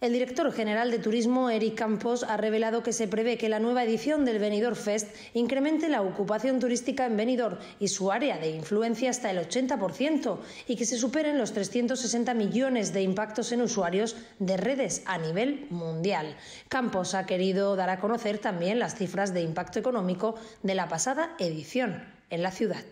El director general de Turismo, Eric Campos, ha revelado que se prevé que la nueva edición del Venidor Fest incremente la ocupación turística en Venidor y su área de influencia hasta el 80% y que se superen los 360 millones de impactos en usuarios de redes a nivel mundial. Campos ha querido dar a conocer también las cifras de impacto económico de la pasada edición en la ciudad.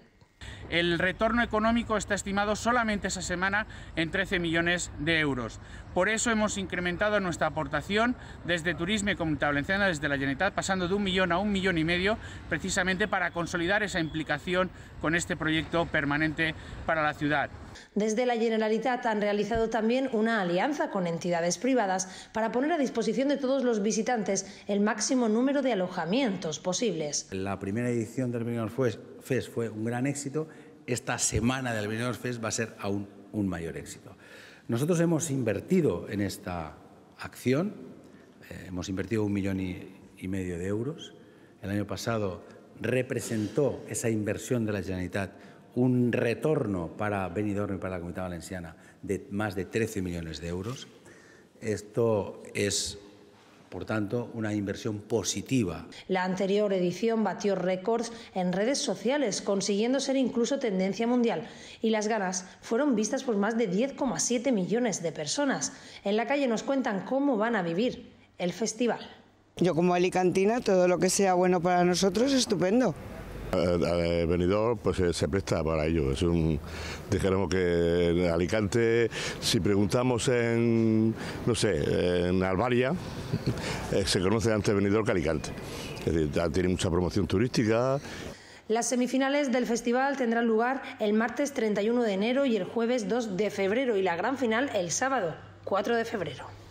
El retorno económico está estimado solamente esa semana en 13 millones de euros. Por eso hemos incrementado nuestra aportación desde Turismo y Comunidad Valenciana, desde la Generalitat, pasando de un millón a un millón y medio, precisamente para consolidar esa implicación con este proyecto permanente para la ciudad. Desde la Generalitat han realizado también una alianza con entidades privadas para poner a disposición de todos los visitantes el máximo número de alojamientos posibles. La primera edición del Minor Fest fue un gran éxito esta semana del Benidorm Fest va a ser aún un mayor éxito. Nosotros hemos invertido en esta acción, eh, hemos invertido un millón y, medio de euros. El año pasado representó esa inversión de la Generalitat un retorno para Benidorm y para la Comunidad Valenciana de más de 13 millones de euros. Esto es por tanto, una inversión positiva. La anterior edición batió récords en redes sociales, consiguiendo ser incluso tendencia mundial, y las ganas fueron vistas por más de 10,7 millones de personas. En la calle nos cuentan cómo van a vivir el festival. Yo como alicantina, todo lo que sea bueno para nosotros, estupendo. Benidorm pues eh, se presta para ello. Es un, que en Alicante, si preguntamos en, no sé, en Albaria, eh, se conoce antes venidor que Alicante. Es decir, tiene mucha promoción turística. Las semifinales del festival tendrán lugar el martes 31 de enero y el jueves 2 de febrero y la gran final el sábado 4 de febrero.